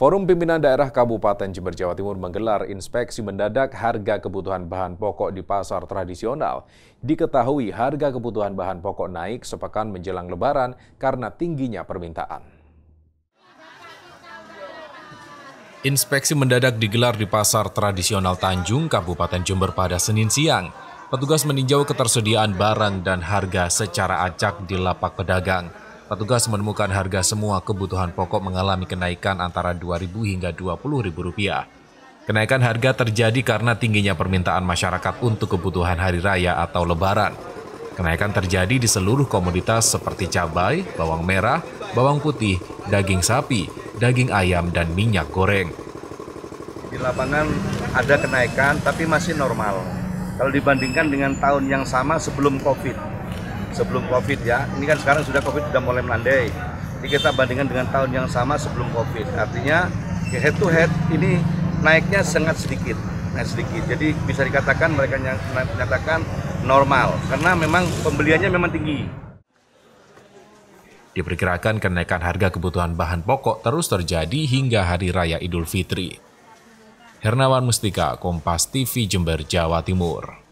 Forum Pimpinan Daerah Kabupaten Jember Jawa Timur menggelar inspeksi mendadak harga kebutuhan bahan pokok di pasar tradisional. Diketahui harga kebutuhan bahan pokok naik sepekan menjelang lebaran karena tingginya permintaan. Inspeksi mendadak digelar di pasar tradisional Tanjung, Kabupaten Jember pada Senin siang. Petugas meninjau ketersediaan barang dan harga secara acak di lapak pedagang. Petugas menemukan harga semua kebutuhan pokok mengalami kenaikan antara Rp2.000 hingga Rp20.000. Kenaikan harga terjadi karena tingginya permintaan masyarakat untuk kebutuhan hari raya atau lebaran. Kenaikan terjadi di seluruh komoditas seperti cabai, bawang merah, bawang putih, daging sapi, daging ayam, dan minyak goreng. Di lapangan ada kenaikan tapi masih normal. Kalau dibandingkan dengan tahun yang sama sebelum COVID sebelum Covid ya. Ini kan sekarang sudah Covid sudah mulai melandai. Jadi kita bandingkan dengan tahun yang sama sebelum Covid. Artinya head to head ini naiknya sangat sedikit, naik sedikit. Jadi bisa dikatakan mereka menyatakan normal karena memang pembeliannya memang tinggi. Diperkirakan kenaikan harga kebutuhan bahan pokok terus terjadi hingga Hari Raya Idul Fitri. Hernawan Mustika, Kompas TV Jember, Jawa Timur.